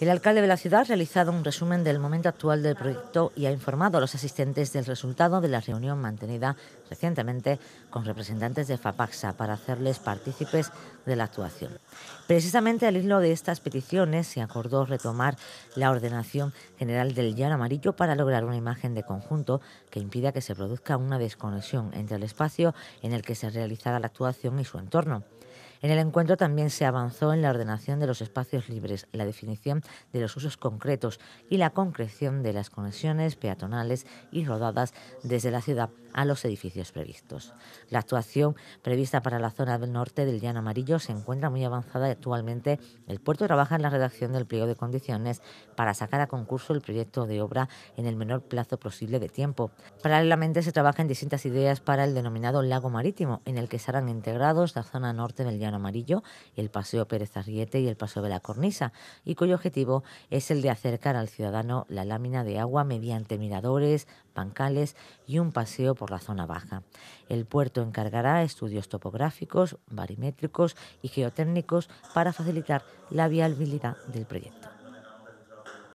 El alcalde de la ciudad ha realizado un resumen del momento actual del proyecto y ha informado a los asistentes del resultado de la reunión mantenida recientemente con representantes de FAPAXA para hacerles partícipes de la actuación. Precisamente al hilo de estas peticiones se acordó retomar la ordenación general del llano amarillo para lograr una imagen de conjunto que impida que se produzca una desconexión entre el espacio en el que se realizará la actuación y su entorno. En el encuentro también se avanzó en la ordenación de los espacios libres, la definición de los usos concretos y la concreción de las conexiones peatonales y rodadas desde la ciudad a los edificios previstos. La actuación prevista para la zona del norte del Llano Amarillo se encuentra muy avanzada actualmente. El puerto trabaja en la redacción del pliego de condiciones para sacar a concurso el proyecto de obra en el menor plazo posible de tiempo. Paralelamente se trabajan distintas ideas para el denominado lago marítimo, en el que serán integrados la zona norte del Llano Amarillo, el Paseo Pérez Arriete y el Paseo de la Cornisa, y cuyo objetivo es el de acercar al ciudadano la lámina de agua mediante miradores, bancales y un paseo por la zona baja. El puerto encargará estudios topográficos, barimétricos y geotécnicos para facilitar la viabilidad del proyecto.